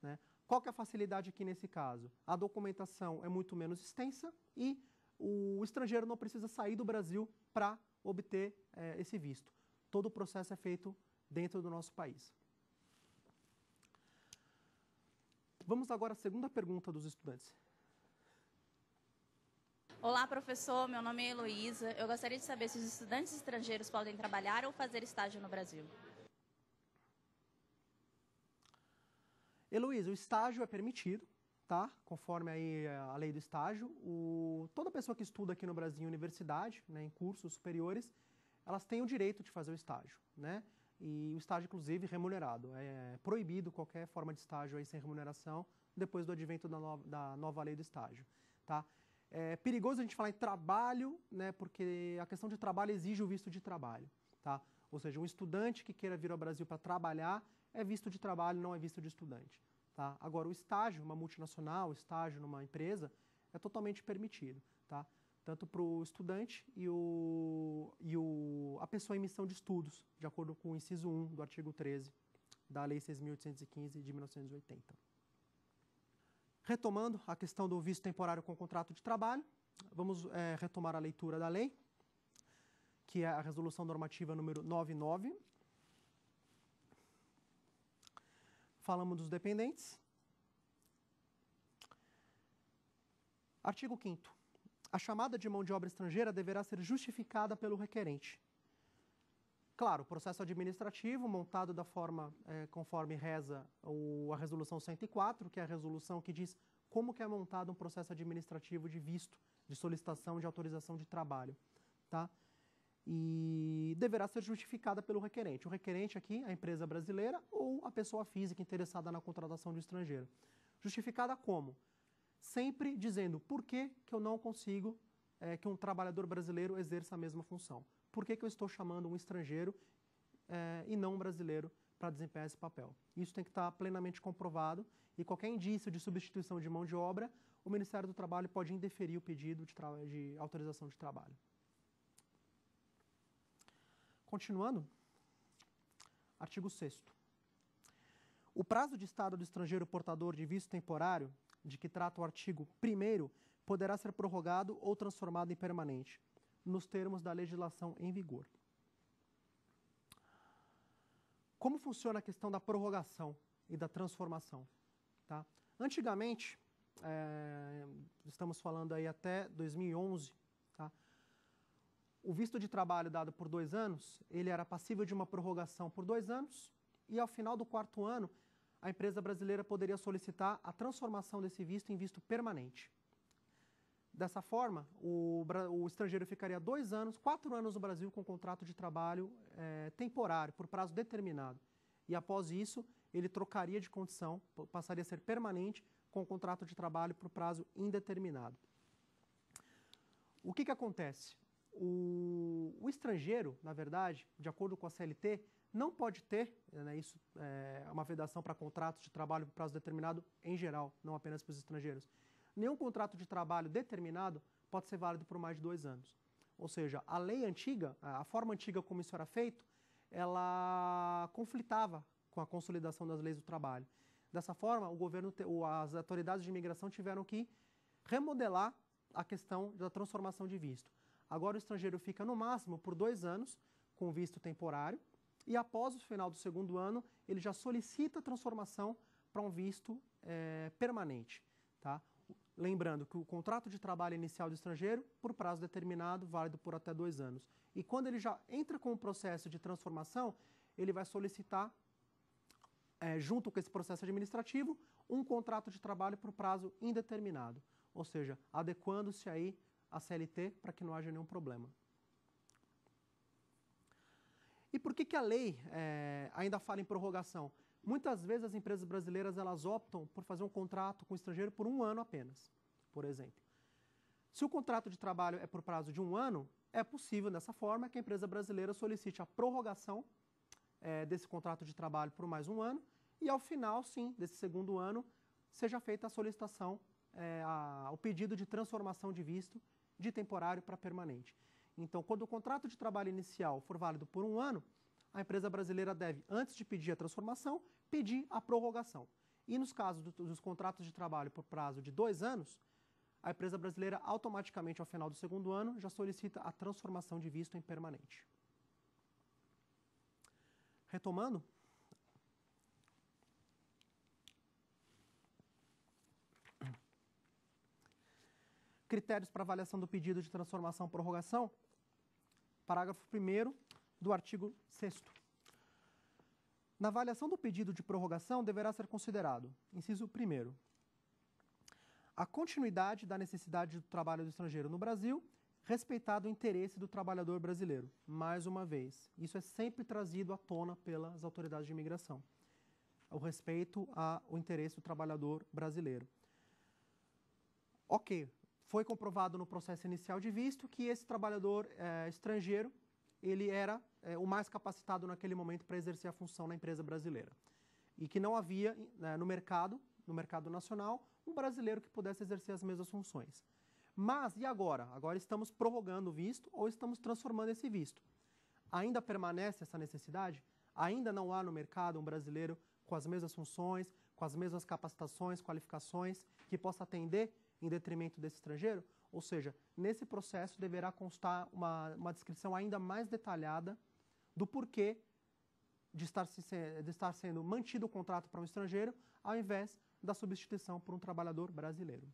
Né? Qual que é a facilidade aqui nesse caso? A documentação é muito menos extensa e o estrangeiro não precisa sair do Brasil para obter é, esse visto. Todo o processo é feito dentro do nosso país. Vamos agora à segunda pergunta dos estudantes. Olá, professor. Meu nome é Heloísa. Eu gostaria de saber se os estudantes estrangeiros podem trabalhar ou fazer estágio no Brasil. Heloísa, o estágio é permitido, tá? Conforme aí a lei do estágio. O... Toda pessoa que estuda aqui no Brasil em universidade, né, em cursos superiores, elas têm o direito de fazer o estágio, né? e o estágio, inclusive, remunerado. É proibido qualquer forma de estágio aí sem remuneração depois do advento da nova, da nova lei do estágio. Tá? É perigoso a gente falar em trabalho, né, porque a questão de trabalho exige o visto de trabalho. Tá? Ou seja, um estudante que queira vir ao Brasil para trabalhar é visto de trabalho, não é visto de estudante. Tá? Agora, o estágio, uma multinacional, o estágio numa empresa, é totalmente permitido. Tá? tanto para o estudante e, o, e o, a pessoa em missão de estudos, de acordo com o inciso 1 do artigo 13 da Lei 6.815 de 1980. Retomando a questão do visto temporário com contrato de trabalho, vamos é, retomar a leitura da lei, que é a resolução normativa número 99. Falamos dos dependentes. Artigo 5 a chamada de mão de obra estrangeira deverá ser justificada pelo requerente. Claro, o processo administrativo montado da forma é, conforme reza o, a resolução 104, que é a resolução que diz como que é montado um processo administrativo de visto, de solicitação de autorização de trabalho, tá? E deverá ser justificada pelo requerente. O requerente aqui, a empresa brasileira ou a pessoa física interessada na contratação de um estrangeiro. Justificada como? sempre dizendo por que, que eu não consigo é, que um trabalhador brasileiro exerça a mesma função. Por que, que eu estou chamando um estrangeiro é, e não um brasileiro para desempenhar esse papel? Isso tem que estar plenamente comprovado e qualquer indício de substituição de mão de obra, o Ministério do Trabalho pode indeferir o pedido de, de autorização de trabalho. Continuando, artigo 6 O prazo de estado do estrangeiro portador de visto temporário de que trata o artigo 1 poderá ser prorrogado ou transformado em permanente, nos termos da legislação em vigor. Como funciona a questão da prorrogação e da transformação? Tá? Antigamente, é, estamos falando aí até 2011, tá? o visto de trabalho dado por dois anos, ele era passível de uma prorrogação por dois anos, e ao final do quarto ano, a empresa brasileira poderia solicitar a transformação desse visto em visto permanente. Dessa forma, o, o estrangeiro ficaria dois anos, quatro anos no Brasil com contrato de trabalho é, temporário, por prazo determinado. E após isso, ele trocaria de condição, passaria a ser permanente com contrato de trabalho por prazo indeterminado. O que, que acontece? O, o estrangeiro, na verdade, de acordo com a CLT, não pode ter, né, isso é uma vedação para contratos de trabalho por prazo determinado em geral, não apenas para os estrangeiros. Nenhum contrato de trabalho determinado pode ser válido por mais de dois anos. Ou seja, a lei antiga, a forma antiga como isso era feito, ela conflitava com a consolidação das leis do trabalho. Dessa forma, o governo, as autoridades de imigração tiveram que remodelar a questão da transformação de visto. Agora o estrangeiro fica no máximo por dois anos com visto temporário, e após o final do segundo ano, ele já solicita a transformação para um visto é, permanente. Tá? Lembrando que o contrato de trabalho inicial do estrangeiro, por prazo determinado, válido por até dois anos. E quando ele já entra com o processo de transformação, ele vai solicitar, é, junto com esse processo administrativo, um contrato de trabalho por prazo indeterminado. Ou seja, adequando-se aí à CLT para que não haja nenhum problema. E por que, que a lei é, ainda fala em prorrogação? Muitas vezes as empresas brasileiras elas optam por fazer um contrato com o estrangeiro por um ano apenas, por exemplo. Se o contrato de trabalho é por prazo de um ano, é possível dessa forma que a empresa brasileira solicite a prorrogação é, desse contrato de trabalho por mais um ano e ao final, sim, desse segundo ano, seja feita a solicitação, é, a, o pedido de transformação de visto de temporário para permanente. Então, quando o contrato de trabalho inicial for válido por um ano, a empresa brasileira deve, antes de pedir a transformação, pedir a prorrogação. E nos casos do, dos contratos de trabalho por prazo de dois anos, a empresa brasileira automaticamente, ao final do segundo ano, já solicita a transformação de visto em permanente. Retomando, critérios para avaliação do pedido de transformação prorrogação parágrafo 1 do artigo 6. Na avaliação do pedido de prorrogação, deverá ser considerado: inciso 1. A continuidade da necessidade do trabalho do estrangeiro no Brasil, respeitado o interesse do trabalhador brasileiro. Mais uma vez, isso é sempre trazido à tona pelas autoridades de imigração. O respeito ao interesse do trabalhador brasileiro. Ok, foi comprovado no processo inicial de visto que esse trabalhador é, estrangeiro ele era é, o mais capacitado naquele momento para exercer a função na empresa brasileira e que não havia né, no mercado, no mercado nacional, um brasileiro que pudesse exercer as mesmas funções. Mas e agora? Agora estamos prorrogando o visto ou estamos transformando esse visto? Ainda permanece essa necessidade? Ainda não há no mercado um brasileiro com as mesmas funções, com as mesmas capacitações, qualificações, que possa atender em detrimento desse estrangeiro? Ou seja, nesse processo deverá constar uma, uma descrição ainda mais detalhada do porquê de estar, se, de estar sendo mantido o contrato para um estrangeiro, ao invés da substituição por um trabalhador brasileiro.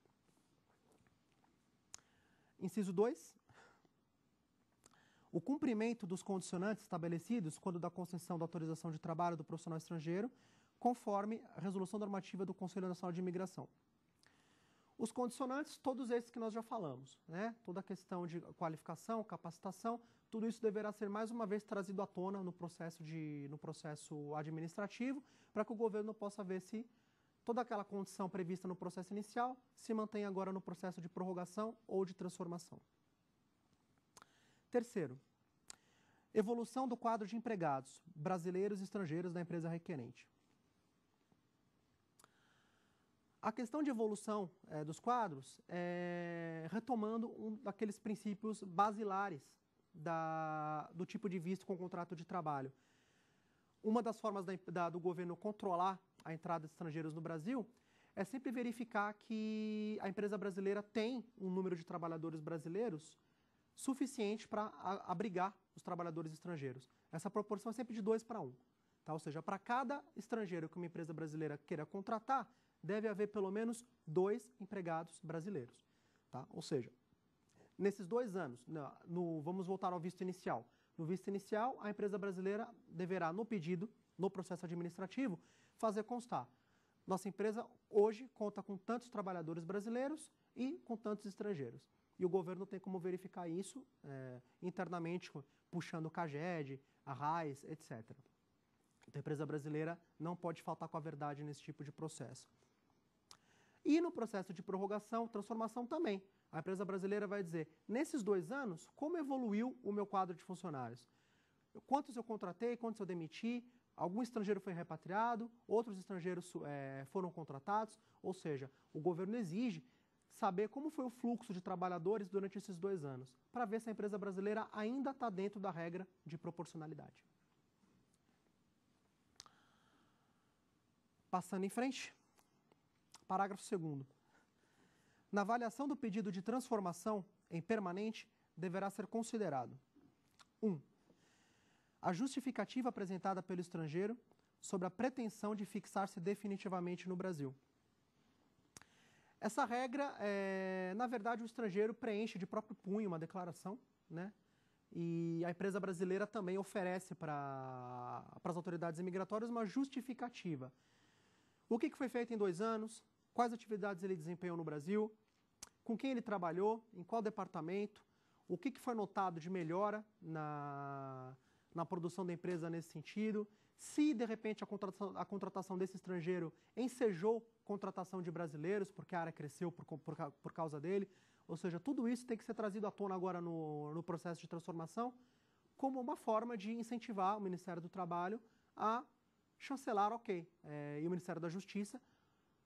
Inciso 2. O cumprimento dos condicionantes estabelecidos quando da concessão da autorização de trabalho do profissional estrangeiro, conforme a resolução normativa do Conselho Nacional de Imigração. Os condicionantes, todos esses que nós já falamos, né? toda a questão de qualificação, capacitação, tudo isso deverá ser mais uma vez trazido à tona no processo, de, no processo administrativo, para que o governo possa ver se toda aquela condição prevista no processo inicial se mantém agora no processo de prorrogação ou de transformação. Terceiro, evolução do quadro de empregados brasileiros e estrangeiros da empresa requerente. A questão de evolução é, dos quadros é retomando um daqueles princípios basilares da, do tipo de visto com contrato de trabalho. Uma das formas da, da, do governo controlar a entrada de estrangeiros no Brasil é sempre verificar que a empresa brasileira tem um número de trabalhadores brasileiros suficiente para abrigar os trabalhadores estrangeiros. Essa proporção é sempre de dois para Um, tá? Ou seja, para cada estrangeiro que uma empresa brasileira queira contratar, deve haver pelo menos dois empregados brasileiros. Tá? Ou seja, nesses dois anos, né, no, vamos voltar ao visto inicial. No visto inicial, a empresa brasileira deverá, no pedido, no processo administrativo, fazer constar. Nossa empresa hoje conta com tantos trabalhadores brasileiros e com tantos estrangeiros. E o governo tem como verificar isso é, internamente, puxando o CAGED, a RAIS, etc. Então, a empresa brasileira não pode faltar com a verdade nesse tipo de processo. E no processo de prorrogação, transformação também. A empresa brasileira vai dizer, nesses dois anos, como evoluiu o meu quadro de funcionários? Quantos eu contratei, quantos eu demiti, algum estrangeiro foi repatriado, outros estrangeiros é, foram contratados, ou seja, o governo exige saber como foi o fluxo de trabalhadores durante esses dois anos, para ver se a empresa brasileira ainda está dentro da regra de proporcionalidade. Passando em frente, Parágrafo 2. Na avaliação do pedido de transformação em permanente, deverá ser considerado: 1. Um, a justificativa apresentada pelo estrangeiro sobre a pretensão de fixar-se definitivamente no Brasil. Essa regra, é, na verdade, o estrangeiro preenche de próprio punho uma declaração, né? E a empresa brasileira também oferece para as autoridades imigratórias uma justificativa. O que, que foi feito em dois anos? quais atividades ele desempenhou no Brasil, com quem ele trabalhou, em qual departamento, o que, que foi notado de melhora na, na produção da empresa nesse sentido, se de repente a contratação, a contratação desse estrangeiro ensejou contratação de brasileiros, porque a área cresceu por, por, por causa dele. Ou seja, tudo isso tem que ser trazido à tona agora no, no processo de transformação, como uma forma de incentivar o Ministério do Trabalho a chancelar, ok, é, e o Ministério da Justiça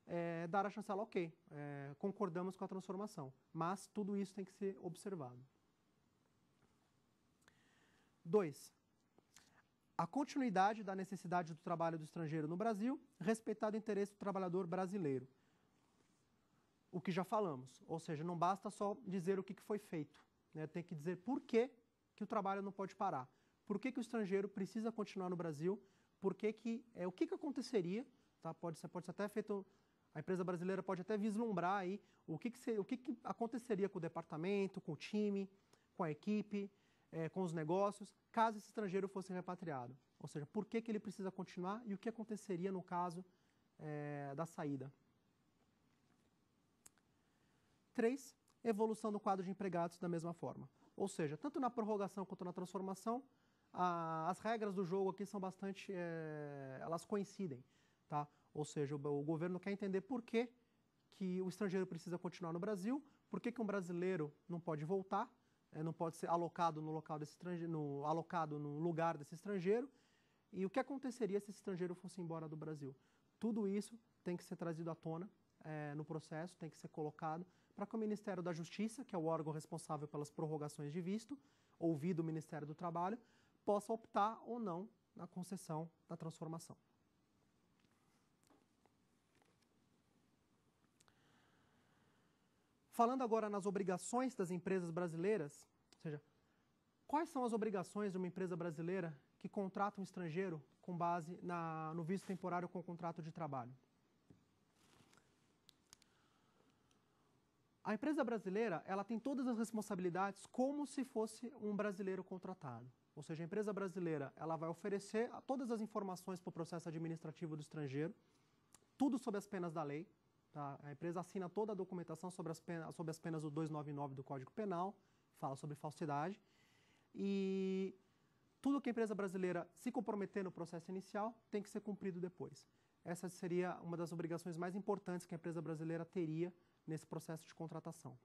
é, dar a chancela, ok, é, concordamos com a transformação, mas tudo isso tem que ser observado. 2. A continuidade da necessidade do trabalho do estrangeiro no Brasil, respeitado o interesse do trabalhador brasileiro. O que já falamos, ou seja, não basta só dizer o que foi feito, né? tem que dizer por que, que o trabalho não pode parar, por que, que o estrangeiro precisa continuar no Brasil, por que, que é, o que, que aconteceria, tá? pode, ser, pode ser até feito a empresa brasileira pode até vislumbrar aí o que, que, seria, o que, que aconteceria com o departamento, com o time, com a equipe, é, com os negócios, caso esse estrangeiro fosse repatriado. Ou seja, por que, que ele precisa continuar e o que aconteceria no caso é, da saída. 3. Evolução do quadro de empregados da mesma forma. Ou seja, tanto na prorrogação quanto na transformação, a, as regras do jogo aqui são bastante. É, elas coincidem. Tá? Ou seja, o, o governo quer entender por que, que o estrangeiro precisa continuar no Brasil, por que, que um brasileiro não pode voltar, é, não pode ser alocado no local desse estrangeiro, no, alocado no lugar desse estrangeiro, e o que aconteceria se esse estrangeiro fosse embora do Brasil. Tudo isso tem que ser trazido à tona é, no processo, tem que ser colocado para que o Ministério da Justiça, que é o órgão responsável pelas prorrogações de visto, ouvido o Ministério do Trabalho, possa optar ou não na concessão da transformação. Falando agora nas obrigações das empresas brasileiras, ou seja, quais são as obrigações de uma empresa brasileira que contrata um estrangeiro com base na, no visto temporário com contrato de trabalho? A empresa brasileira ela tem todas as responsabilidades como se fosse um brasileiro contratado. Ou seja, a empresa brasileira ela vai oferecer todas as informações para o processo administrativo do estrangeiro, tudo sob as penas da lei. Tá? A empresa assina toda a documentação sobre as, penas, sobre as penas do 299 do Código Penal, fala sobre falsidade. E tudo que a empresa brasileira se comprometer no processo inicial tem que ser cumprido depois. Essa seria uma das obrigações mais importantes que a empresa brasileira teria nesse processo de contratação.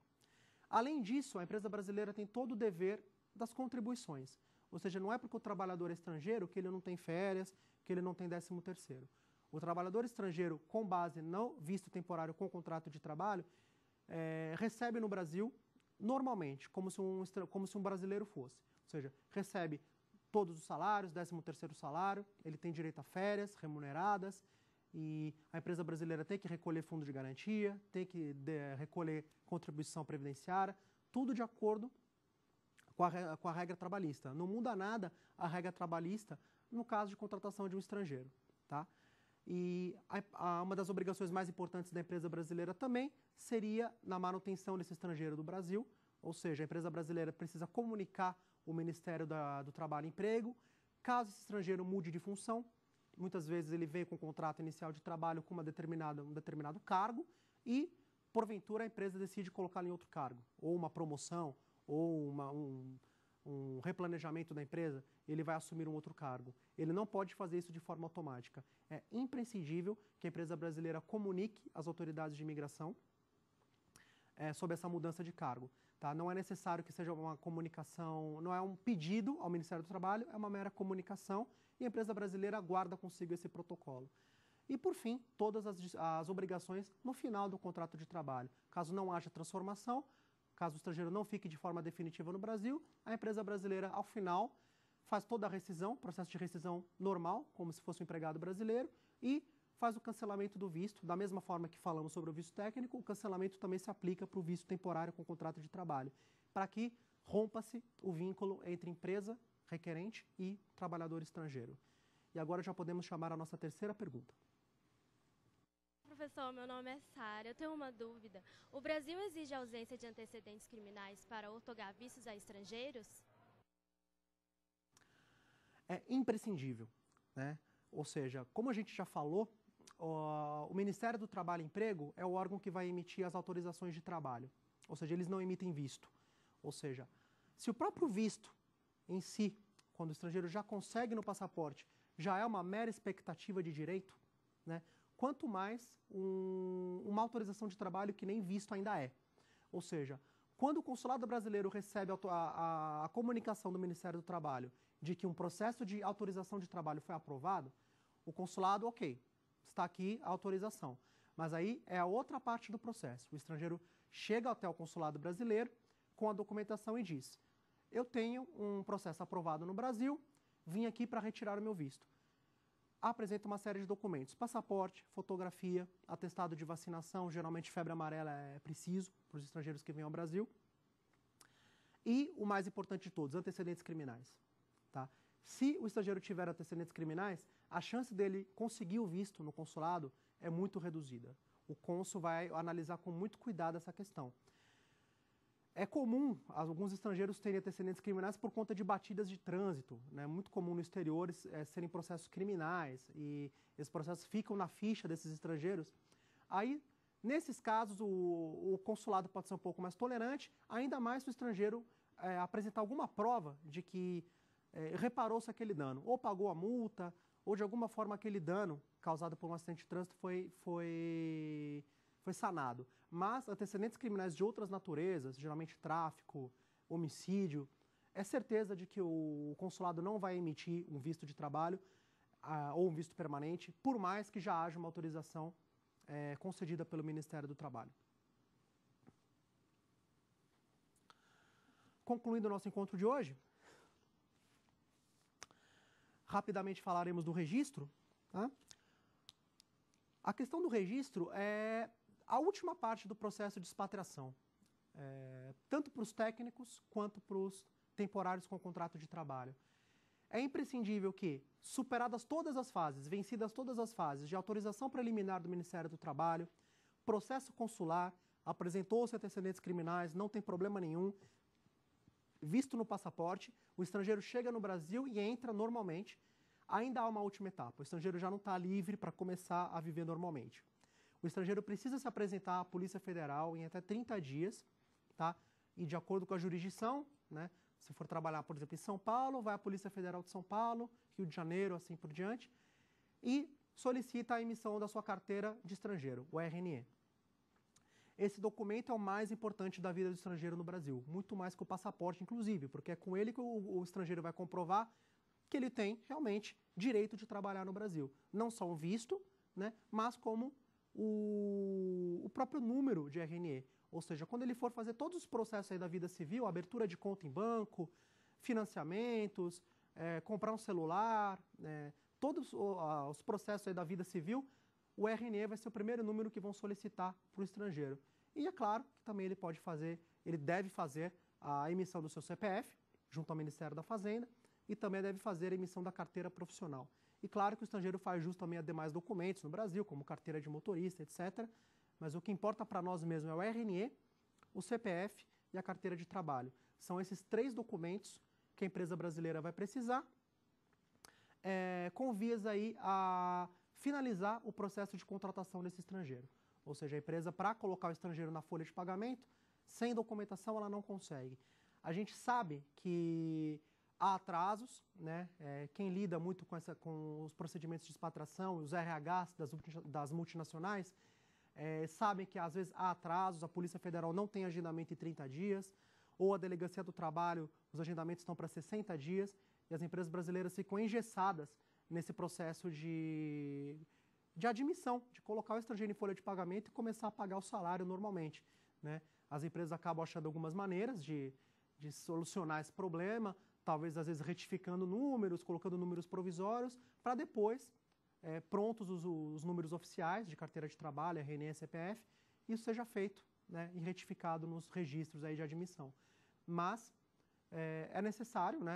Além disso, a empresa brasileira tem todo o dever das contribuições. Ou seja, não é porque o trabalhador é estrangeiro que ele não tem férias, que ele não tem décimo terceiro o trabalhador estrangeiro com base no visto temporário com contrato de trabalho é, recebe no Brasil normalmente, como se, um, como se um brasileiro fosse. Ou seja, recebe todos os salários, 13 terceiro salário, ele tem direito a férias remuneradas, e a empresa brasileira tem que recolher fundo de garantia, tem que de, recolher contribuição previdenciária, tudo de acordo com a, com a regra trabalhista. Não muda nada a regra trabalhista no caso de contratação de um estrangeiro. Tá? E a, a, uma das obrigações mais importantes da empresa brasileira também seria na manutenção desse estrangeiro do Brasil, ou seja, a empresa brasileira precisa comunicar o Ministério da, do Trabalho e Emprego. Caso esse estrangeiro mude de função, muitas vezes ele vem com um contrato inicial de trabalho com uma determinada, um determinado cargo e, porventura, a empresa decide colocá-lo em outro cargo, ou uma promoção, ou uma, um, um replanejamento da empresa, ele vai assumir um outro cargo. Ele não pode fazer isso de forma automática. É imprescindível que a empresa brasileira comunique às autoridades de imigração é, sobre essa mudança de cargo. Tá? Não é necessário que seja uma comunicação, não é um pedido ao Ministério do Trabalho, é uma mera comunicação e a empresa brasileira guarda consigo esse protocolo. E, por fim, todas as, as obrigações no final do contrato de trabalho. Caso não haja transformação, Caso o estrangeiro não fique de forma definitiva no Brasil, a empresa brasileira, ao final, faz toda a rescisão, processo de rescisão normal, como se fosse um empregado brasileiro, e faz o cancelamento do visto. Da mesma forma que falamos sobre o visto técnico, o cancelamento também se aplica para o visto temporário com contrato de trabalho, para que rompa-se o vínculo entre empresa requerente e trabalhador estrangeiro. E agora já podemos chamar a nossa terceira pergunta professor, meu nome é Sara. Eu tenho uma dúvida. O Brasil exige ausência de antecedentes criminais para otorgar vistos a estrangeiros? É imprescindível, né? Ou seja, como a gente já falou, o Ministério do Trabalho e Emprego é o órgão que vai emitir as autorizações de trabalho. Ou seja, eles não emitem visto. Ou seja, se o próprio visto em si, quando o estrangeiro já consegue no passaporte, já é uma mera expectativa de direito, né? quanto mais um, uma autorização de trabalho que nem visto ainda é. Ou seja, quando o consulado brasileiro recebe a, a, a, comunicação do Ministério do Trabalho de que um processo de autorização de trabalho foi aprovado, o consulado, ok, está aqui a autorização. Mas aí é a outra parte do processo. O estrangeiro chega até o consulado brasileiro com a documentação e diz: Eu tenho um processo aprovado no Brasil, vim aqui para retirar o meu visto apresenta uma série de documentos: passaporte, fotografia, atestado de vacinação, geralmente febre amarela é preciso para os estrangeiros que vêm ao Brasil. E o mais importante de todos, antecedentes criminais. Tá? Se o estrangeiro tiver antecedentes criminais, a chance dele conseguir o visto no consulado é muito reduzida. O cônsul vai analisar com muito cuidado essa questão. É comum alguns estrangeiros terem antecedentes criminais por conta de batidas de trânsito. É né? muito comum no exterior é, serem processos criminais e esses processos ficam na ficha desses estrangeiros. Aí, nesses casos, o, o consulado pode ser um pouco mais tolerante, ainda mais se o estrangeiro é, apresentar alguma prova de que é, reparou-se aquele dano, ou pagou a multa, ou de alguma forma aquele dano causado por um acidente de trânsito foi, foi, foi sanado mas antecedentes criminais de outras naturezas, geralmente tráfico, homicídio, é certeza de que o consulado não vai emitir um visto de trabalho uh, ou um visto permanente, por mais que já haja uma autorização uh, concedida pelo Ministério do Trabalho. Concluindo o nosso encontro de hoje, rapidamente falaremos do registro. Tá? A questão do registro é a última parte do processo de expatriação, é, tanto para os técnicos quanto para os temporários com contrato de trabalho. É imprescindível que, superadas todas as fases, vencidas todas as fases de autorização preliminar do Ministério do Trabalho, processo consular, apresentou-se antecedentes criminais, não tem problema nenhum, visto no passaporte, o estrangeiro chega no Brasil e entra normalmente. Ainda há uma última etapa, o estrangeiro já não está livre para começar a viver normalmente. O estrangeiro precisa se apresentar à Polícia Federal em até 30 dias, tá? E de acordo com a jurisdição, né? Se for trabalhar, por exemplo, em São Paulo, vai à Polícia Federal de São Paulo, Rio de Janeiro, assim por diante, e solicita a emissão da sua carteira de estrangeiro, o RNE. Esse documento é o mais importante da vida do estrangeiro no Brasil, muito mais que o passaporte, inclusive, porque é com ele que o, o estrangeiro vai comprovar que ele tem realmente direito de trabalhar no Brasil. Não só um visto, né, mas como o, o próprio número de RNE. Ou seja, quando ele for fazer todos os processos da vida civil, abertura de conta em banco, financiamentos, é, comprar um celular, é, todos os processos da vida civil, o RNE vai ser o primeiro número que vão solicitar para o estrangeiro. E é claro que também ele pode fazer, ele deve fazer a emissão do seu CPF, junto ao Ministério da Fazenda, e também deve fazer a emissão da carteira profissional. E claro que o estrangeiro faz jus também a demais documentos no Brasil, como carteira de motorista, etc. Mas o que importa para nós mesmo é o RNE, o CPF e a carteira de trabalho. São esses três documentos que a empresa brasileira vai precisar, é, com vias aí a finalizar o processo de contratação desse estrangeiro. Ou seja, a empresa, para colocar o estrangeiro na folha de pagamento, sem documentação ela não consegue. A gente sabe que há atrasos, né? É, quem lida muito com, essa, com os procedimentos de expatriação os RHs das, das multinacionais é, sabem que às vezes há atrasos, a Polícia Federal não tem agendamento em 30 dias, ou a Delegacia do Trabalho, os agendamentos estão para 60 dias, e as empresas brasileiras ficam engessadas nesse processo de, de admissão, de colocar o estrangeiro em folha de pagamento e começar a pagar o salário normalmente. Né? As empresas acabam achando algumas maneiras de, de solucionar esse problema, talvez às vezes retificando números, colocando números provisórios, para depois, é, prontos os, os, números oficiais de carteira de trabalho, RNE CPF, isso seja feito né, e retificado nos registros aí de admissão. Mas é, é necessário, né,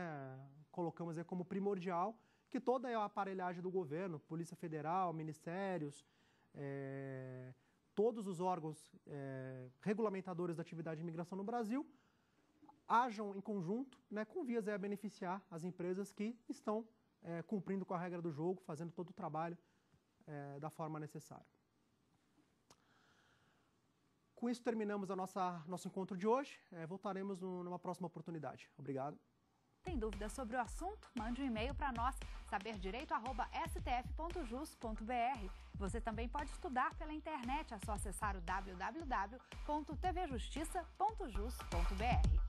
colocamos aí como primordial, que toda a aparelhagem do governo, Polícia Federal, ministérios, é, todos os órgãos é, regulamentadores da atividade de imigração no Brasil, ajam em conjunto, né, com vias a beneficiar as empresas que estão é, cumprindo com a regra do jogo, fazendo todo o trabalho é, da forma necessária. Com isso terminamos a nossa nosso encontro de hoje. É, voltaremos no, numa próxima oportunidade. Obrigado. Tem dúvidas sobre o assunto? Mande um e-mail para nós, saberdireito.stf.jus.br. Você também pode estudar pela internet, é só acessar o www.tvjustiça.jus.br.